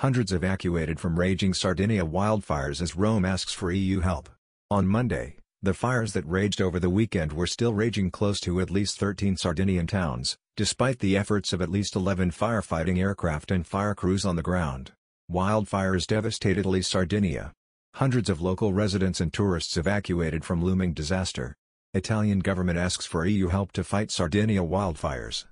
Hundreds evacuated from raging Sardinia wildfires as Rome asks for EU help. On Monday, the fires that raged over the weekend were still raging close to at least 13 Sardinian towns, despite the efforts of at least 11 firefighting aircraft and fire crews on the ground. Wildfires devastated East Sardinia. Hundreds of local residents and tourists evacuated from looming disaster. Italian government asks for EU help to fight Sardinia wildfires.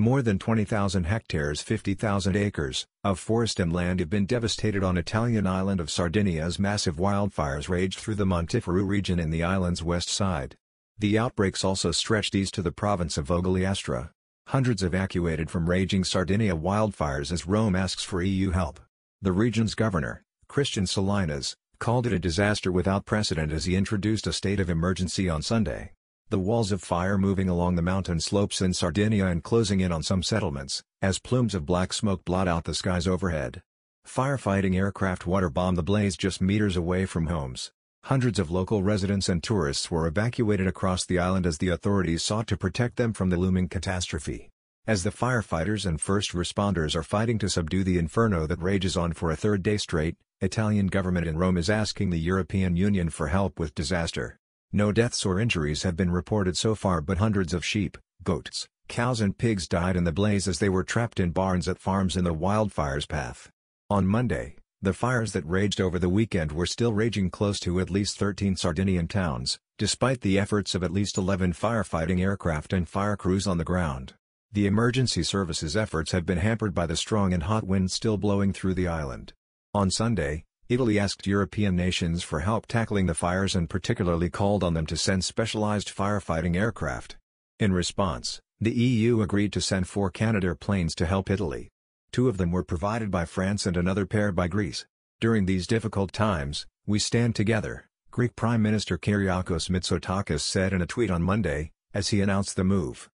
More than 20,000 hectares 50,000 acres, of forest and land have been devastated on Italian island of Sardinia as massive wildfires raged through the Montiferru region in the island's west side. The outbreaks also stretched east to the province of Ogliastra. Hundreds evacuated from raging Sardinia wildfires as Rome asks for EU help. The region's governor, Christian Salinas, called it a disaster without precedent as he introduced a state of emergency on Sunday the walls of fire moving along the mountain slopes in Sardinia and closing in on some settlements, as plumes of black smoke blot out the skies overhead. Firefighting aircraft waterbombed the blaze just meters away from homes. Hundreds of local residents and tourists were evacuated across the island as the authorities sought to protect them from the looming catastrophe. As the firefighters and first responders are fighting to subdue the inferno that rages on for a third day straight, Italian government in Rome is asking the European Union for help with disaster no deaths or injuries have been reported so far but hundreds of sheep, goats, cows and pigs died in the blaze as they were trapped in barns at farms in the wildfire's path. On Monday, the fires that raged over the weekend were still raging close to at least 13 Sardinian towns, despite the efforts of at least 11 firefighting aircraft and fire crews on the ground. The emergency services efforts have been hampered by the strong and hot wind still blowing through the island. On Sunday, Italy asked European nations for help tackling the fires and particularly called on them to send specialized firefighting aircraft. In response, the EU agreed to send four Canadair planes to help Italy. Two of them were provided by France and another pair by Greece. During these difficult times, we stand together, Greek Prime Minister Kyriakos Mitsotakis said in a tweet on Monday, as he announced the move.